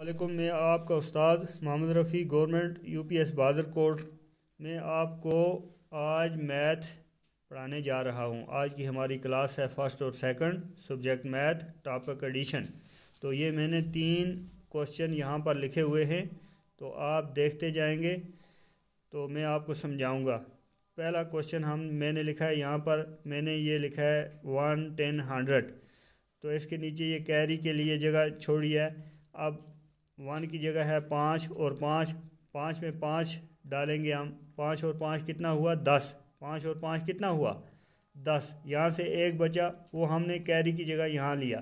वालेकुम मैं आपका उस्ताद Mohammad Rafi government U P S Badarkot में आपको आज मैथ पढ़ाने जा रहा हूँ आज की हमारी क्लास है फर्स्ट और second subject math topic addition तो ये मैंने तीन क्वेश्चन यहाँ पर लिखे हुए हैं तो आप देखते जाएंगे तो मैं आपको समझाऊँगा पहला क्वेश्चन हम मैंने लिखा है यहाँ पर मैंने ये लिखा है वन टेन हंड्रेड तो इसके नीचे ये कैरी के लिए जगह छोड़ी है अब वन की जगह है पाँच और पाँच पाँच में पाँच डालेंगे हम पाँच और पाँच कितना हुआ दस पाँच और पाँच कितना हुआ दस यहाँ से एक बचा वो हमने कैरी की जगह यहाँ लिया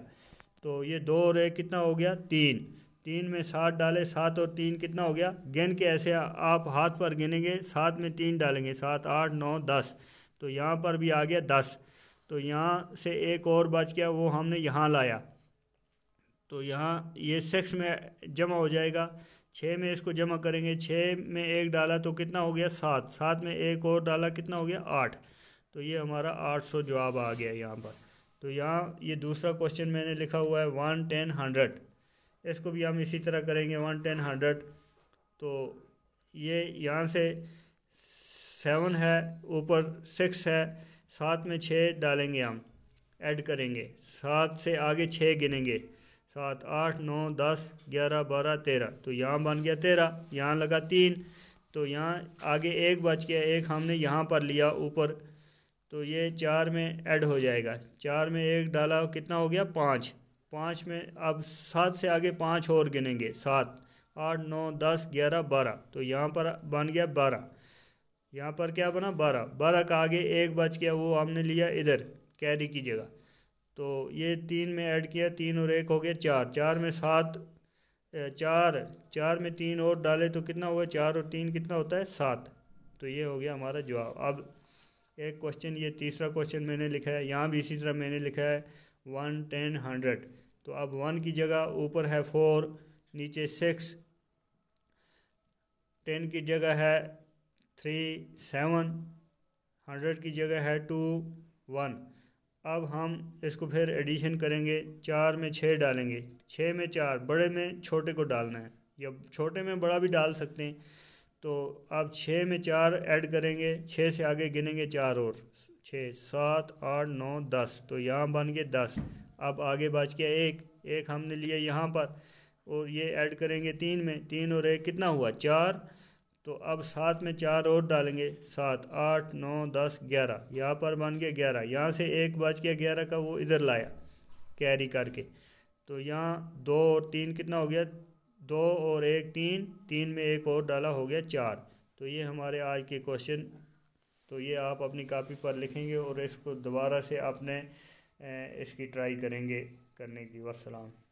तो ये दो और एक कितना हो गया तीन तीन में सात डाले सात और तीन कितना हो गया गिन के ऐसे आप हाथ पर गिनेंगे सात में तीन डालेंगे सात आठ नौ दस तो यहाँ पर भी आ गया दस तो यहाँ से एक और बच गया वो हमने यहाँ लाया तो यहाँ ये सिक्स में जमा हो जाएगा छः में इसको जमा करेंगे छः में एक डाला तो कितना हो गया सात सात में एक और डाला कितना हो गया आठ तो ये हमारा आठ सौ जवाब आ गया यहाँ पर तो यहाँ ये दूसरा क्वेश्चन मैंने लिखा हुआ है वन टेन हंड्रेड इसको भी हम इसी तरह करेंगे वन टेन हंड्रेड तो ये यहाँ से सेवन है ऊपर सिक्स है सात में छः डालेंगे हम ऐड करेंगे सात से आगे छः गिनेंगे सात आठ नौ दस ग्यारह बारह तेरह तो यहाँ बन गया तेरह यहाँ लगा तीन तो यहाँ आगे एक बच गया एक हमने यहाँ पर लिया ऊपर तो ये चार में ऐड हो जाएगा चार में एक डाला कितना हो गया पाँच पाँच में अब सात से आगे पाँच और गिनेंगे सात आठ नौ दस ग्यारह बारह तो यहाँ पर बन गया बारह यहाँ पर क्या बना बारह बारह का आगे एक बच गया वो हमने लिया इधर कैरी की जगह तो ये तीन में ऐड किया तीन और एक हो गया चार चार में सात चार चार में तीन और डाले तो कितना होगा चार और तीन कितना होता है सात तो ये हो गया हमारा जवाब अब एक क्वेश्चन ये तीसरा क्वेश्चन मैंने लिखा है यहाँ भी इसी तरह मैंने लिखा है वन टेन हंड्रेड तो अब वन की जगह ऊपर है फोर नीचे सिक्स टेन की जगह है थ्री सेवन हंड्रेड की जगह है टू वन अब हम इसको फिर एडिशन करेंगे चार में छः डालेंगे छः में चार बड़े में छोटे को डालना है या छोटे में बड़ा भी डाल सकते हैं तो अब छः में चार ऐड करेंगे छः से आगे गिनेंगे चार और छः सात आठ नौ दस तो यहाँ बन गए दस अब आगे बच गया एक एक हमने लिया यहाँ पर और ये ऐड करेंगे तीन में तीन और एक कितना हुआ चार तो अब सात में चार और डालेंगे सात आठ नौ दस ग्यारह यहाँ पर बन गया ग्यारह यहाँ से एक बज के ग्यारह का वो इधर लाया कैरी करके तो यहाँ दो और तीन कितना हो गया दो और एक तीन तीन में एक और डाला हो गया चार तो ये हमारे आज के क्वेश्चन तो ये आप अपनी कापी पर लिखेंगे और इसको दोबारा से अपने इसकी ट्राई करेंगे करने की वसलाम